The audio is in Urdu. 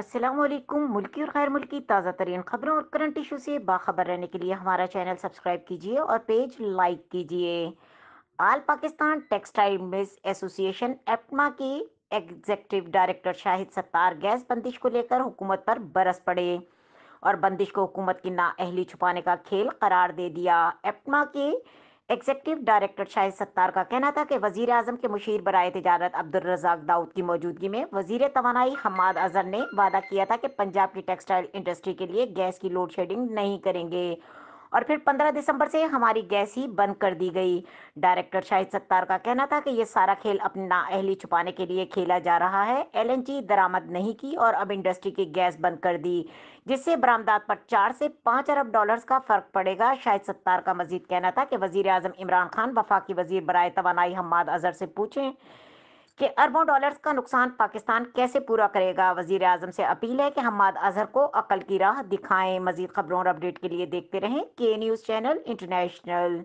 السلام علیکم ملکی اور غیر ملکی تازہ ترین خبروں اور کرنٹ ایشو سے باخبر رہنے کے لیے ہمارا چینل سبسکرائب کیجئے اور پیج لائک کیجئے آل پاکستان ٹیکسٹائل مس ایسوسی ایشن ایپما کی executive director Shahid Sattar gas بندش کو لے کر حکومت پر برس پڑے اور بندش کو حکومت کی نااہلی چھپانے کا کھیل قرار دے دیا ایپما کے ایگزیکٹو ڈائریکٹر شاہد ستار کا کہنا تھا کہ وزیر اعظم کے مشیر برائے تجارت عبد الرزاق داؤد کی موجودگی میں وزیر توانائی حماد اظہر نے وعدہ کیا تھا کہ پنجاب کی ٹیکسٹائل انڈسٹری کے لیے گیس کی لوڈ شیڈنگ نہیں کریں گے اور پھر پندرہ دسمبر سے ہماری گیس ہی بند کر دی گئی ڈائریکٹر شاہد ستار کا کہنا تھا کہ یہ سارا کھیل اپنی نا اہلی چھپانے کے لیے کھیلا جا رہا ہے ایل این جی درامد نہیں کی اور اب انڈسٹری کی گیس بند کر دی جس سے برامداد پر چار سے پانچ ارب ڈالرز کا فرق پڑے گا شاہد ستار کا مزید کہنا تھا کہ وزیر اعظم عمران خان وفاقی وزیر برائے توانائی حماد اظہر سے پوچھیں کہ اربوں ڈالرز کا نقصان پاکستان کیسے پورا کرے گا وزیر اعظم سے اپیل ہے کہ حماد اظہر کو عقل کی راہ دکھائیں مزید خبروں اور اپڈیٹ کے لیے دیکھتے رہیں کے نیوز چینل انٹرنیشنل